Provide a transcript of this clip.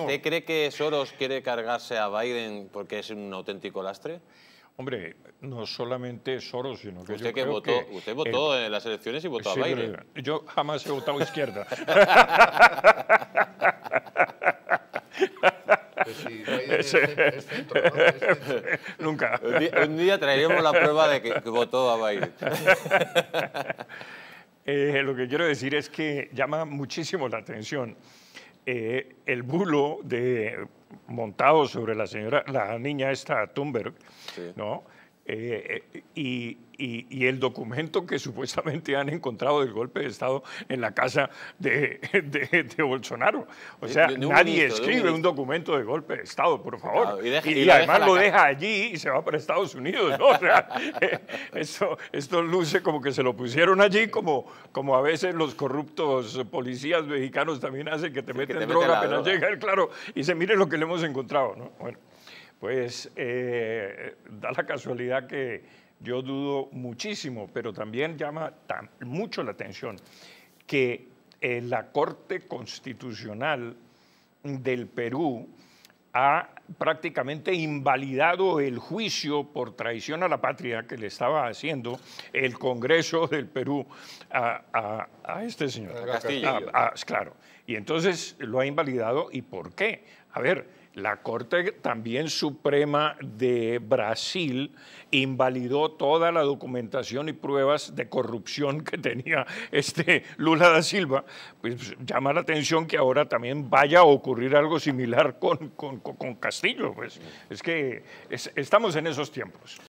¿Usted cree que Soros quiere cargarse a Biden porque es un auténtico lastre? Hombre, no solamente Soros, sino que usted que votó, usted votó en las elecciones y votó a Biden. Yo jamás he votado izquierda. Nunca. Un día, traeremos la prueba de que votó a Biden. Eh, lo que quiero decir es que llama muchísimo la atención eh, el bulo de montado sobre la señora, la niña esta Thunberg, ¿no? Eh, eh, y, el documento que supuestamente han encontrado del golpe de Estado en la casa de, de, Bolsonaro. O eh, sea, nadie escribe un, documento de golpe de Estado, por favor. y, además lo deja allí y se va para Estados Unidos. esto, luce como que se lo pusieron allí, como, como a veces los corruptos policías mexicanos también hacen que te meten droga mete apenas no llega claro y se mire lo que le hemos encontrado. ¿no? Bueno. Pues eh, da la casualidad que yo dudo muchísimo, pero también llama mucho la atención que eh, la Corte Constitucional del Perú ha prácticamente invalidado el juicio por traición a la patria que le estaba haciendo el Congreso del Perú a, a este señor. A Castillo. Ah, ah, claro. Y entonces lo ha invalidado. ¿Y por qué? A ver, la Corte también Suprema de Brasil invalidó toda la documentación y pruebas de corrupción que tenía este Lula da Silva. Pues, pues llama la atención que ahora también vaya a ocurrir algo similar con, con, Castillo. Pues es que estamos en esos tiempos.